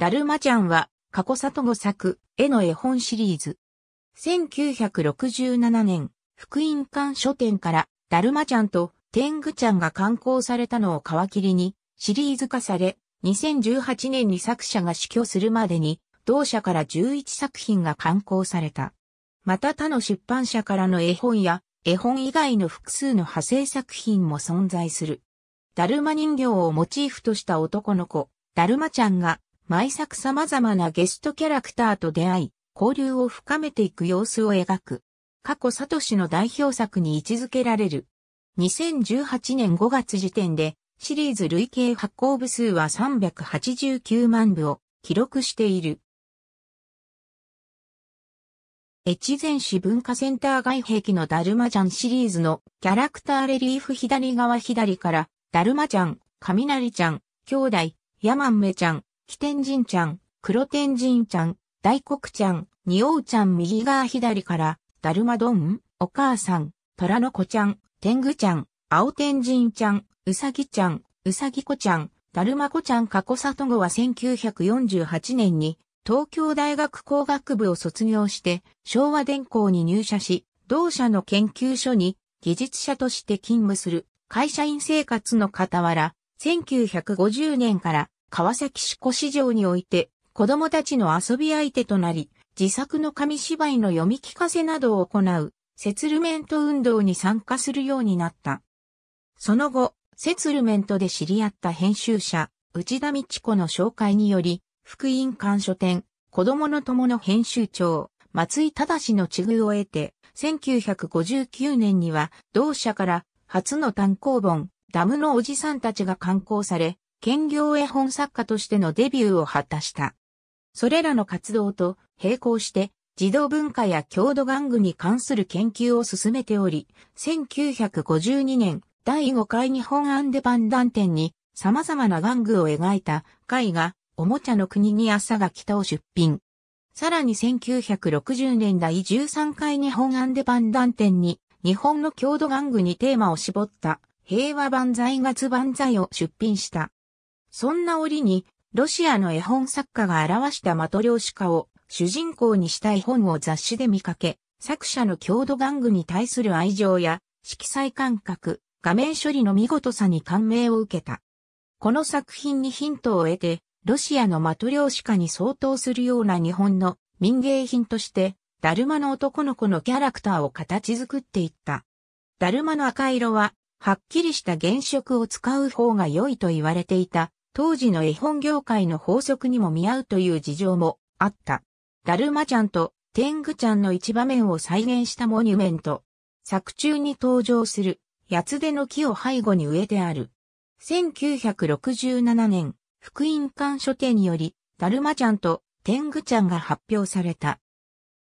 だるまちゃんは、過去里語作、絵の絵本シリーズ。1967年、福音館書店から、だるまちゃんと天狗ちゃんが刊行されたのを皮切りに、シリーズ化され、2018年に作者が死去するまでに、同社から11作品が刊行された。また他の出版社からの絵本や、絵本以外の複数の派生作品も存在する。だるま人形をモチーフとした男の子、だるまちゃんが毎作様々なゲストキャラクターと出会い、交流を深めていく様子を描く。過去サトシの代表作に位置づけられる。2018年5月時点で、シリーズ累計発行部数は389万部を記録している。越前市文化センター外壁のダルマジャンシリーズのキャラクターレリーフ左側左から、ダルマちゃん、雷ちゃん、兄弟、ヤマンメちゃん、飛天神ちゃん、黒天神ちゃん、大黒ちゃん、仁王ちゃん右側左から、だるまどん、お母さん、虎の子ちゃん、天狗ちゃん、青天神ちゃん、うさぎちゃん、うさぎ子ちゃん、だるま子ちゃん過去里とは1948年に、東京大学工学部を卒業して、昭和電工に入社し、同社の研究所に技術者として勤務する会社員生活の傍ら、1950年から川崎市古市場において、子供たちの遊び相手となり、自作の紙芝居の読み聞かせなどを行う、セツルメント運動に参加するようになった。その後、セツルメントで知り合った編集者、内田道子の紹介により、福音館書店、子供の友の編集長、松井正の地遇を得て、1959年には同社から初の単行本、ダムのおじさんたちが刊行され、兼業絵本作家としてのデビューを果たした。それらの活動と並行して、児童文化や郷土玩具に関する研究を進めており、1952年第5回日本アンデパンダン展に様々な玩具を描いた絵画、おもちゃの国に朝が来たを出品。さらに1960年代13回日本アンデパンダン展に日本の郷土玩具にテーマを絞った平和万歳月万歳を出品した。そんな折に、ロシアの絵本作家が表したマトリョーシカを主人公にした絵本を雑誌で見かけ、作者の郷土玩具に対する愛情や色彩感覚、画面処理の見事さに感銘を受けた。この作品にヒントを得て、ロシアのマトリョーシカに相当するような日本の民芸品として、ダルマの男の子のキャラクターを形作っていった。ダルマの赤色は、はっきりした原色を使う方が良いと言われていた当時の絵本業界の法則にも見合うという事情もあった。ダルマちゃんと天狗ちゃんの一場面を再現したモニュメント。作中に登場する八つ手の木を背後に植えてある。1967年、福音館書店により、ダルマちゃんと天狗ちゃんが発表された。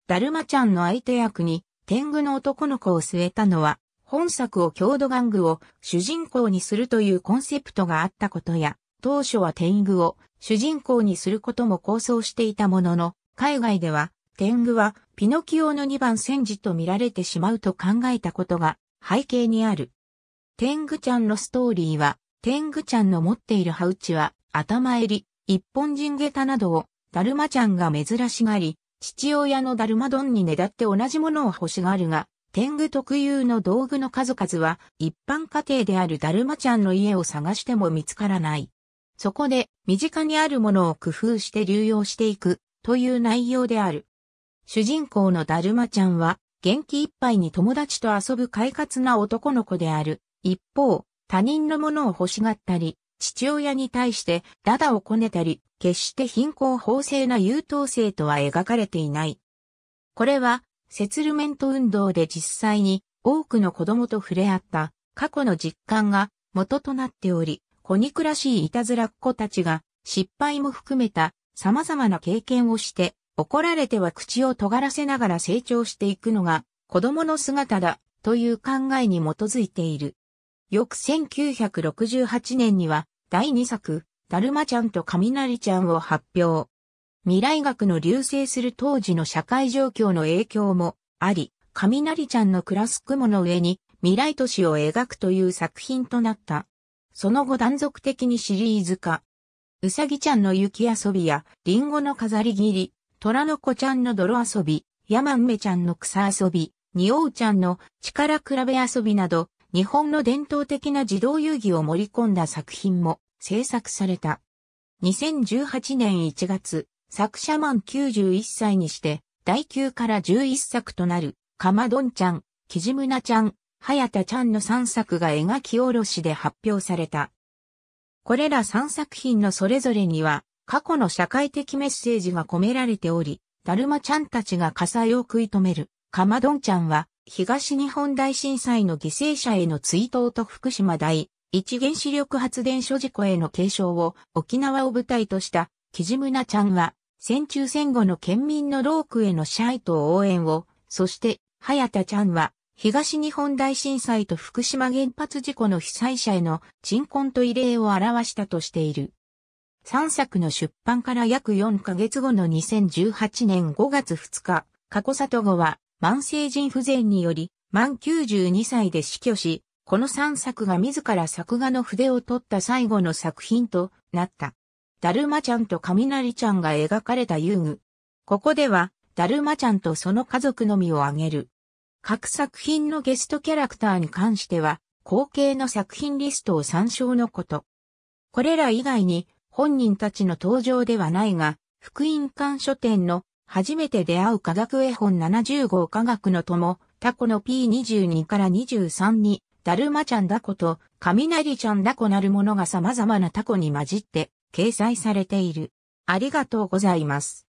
ダルマちゃんの相手役に天狗の男の子を据えたのは、本作を郷土玩具を主人公にするというコンセプトがあったことや、当初は天狗を主人公にすることも構想していたものの、海外では天狗はピノキオの2番戦時と見られてしまうと考えたことが背景にある。天狗ちゃんのストーリーは、天狗ちゃんの持っているハウチは頭襟、一本人下駄などを、だるまちゃんが珍しがり、父親のだるま丼にねだって同じものを欲しがるが、天狗特有の道具の数々は一般家庭であるだるまちゃんの家を探しても見つからない。そこで身近にあるものを工夫して流用していくという内容である。主人公のだるまちゃんは元気いっぱいに友達と遊ぶ快活な男の子である。一方、他人のものを欲しがったり、父親に対してダダをこねたり、決して貧困法制な優等生とは描かれていない。これは、セツルメント運動で実際に多くの子供と触れ合った過去の実感が元となっており、鬼くらしいいたずらっ子たちが、失敗も含めた様々な経験をして、怒られては口を尖らせながら成長していくのが、子供の姿だ、という考えに基づいている。翌1968年には、第2作、だるまちゃんと雷ちゃんを発表。未来学の流星する当時の社会状況の影響もあり、雷ちゃんの暮らす雲の上に未来都市を描くという作品となった。その後断続的にシリーズ化。うさぎちゃんの雪遊びや、りんごの飾り切り、虎の子ちゃんの泥遊び、山梅ちゃんの草遊び、ニオうちゃんの力比べ遊びなど、日本の伝統的な児童遊戯を盛り込んだ作品も制作された。2018年1月、作者マン91歳にして、第9から11作となる、かまどんちゃん、きじむなちゃん、早田ちゃんの3作が描き下ろしで発表された。これら3作品のそれぞれには、過去の社会的メッセージが込められており、だるまちゃんたちが火災を食い止める、かまどんちゃんは、東日本大震災の犠牲者への追悼と福島第一原子力発電所事故への継承を沖縄を舞台とした、きじむなちゃんは、戦中戦後の県民の労苦への謝意と応援を、そして、早田ちゃんは、東日本大震災と福島原発事故の被災者への鎮魂と慰霊を表したとしている。3作の出版から約4ヶ月後の2018年5月2日、加古里後は慢性腎不全により満92歳で死去し、この3作が自ら作画の筆を取った最後の作品となった。だるまちゃんと雷ちゃんが描かれた遊具。ここでは、だるまちゃんとその家族のみを挙げる。各作品のゲストキャラクターに関しては、後継の作品リストを参照のこと。これら以外に、本人たちの登場ではないが、福音館書店の初めて出会う科学絵本70号科学の友、タコの P22 から23に、だるまちゃんだこと、雷ちゃんだこなるものが様々なタコに混じって掲載されている。ありがとうございます。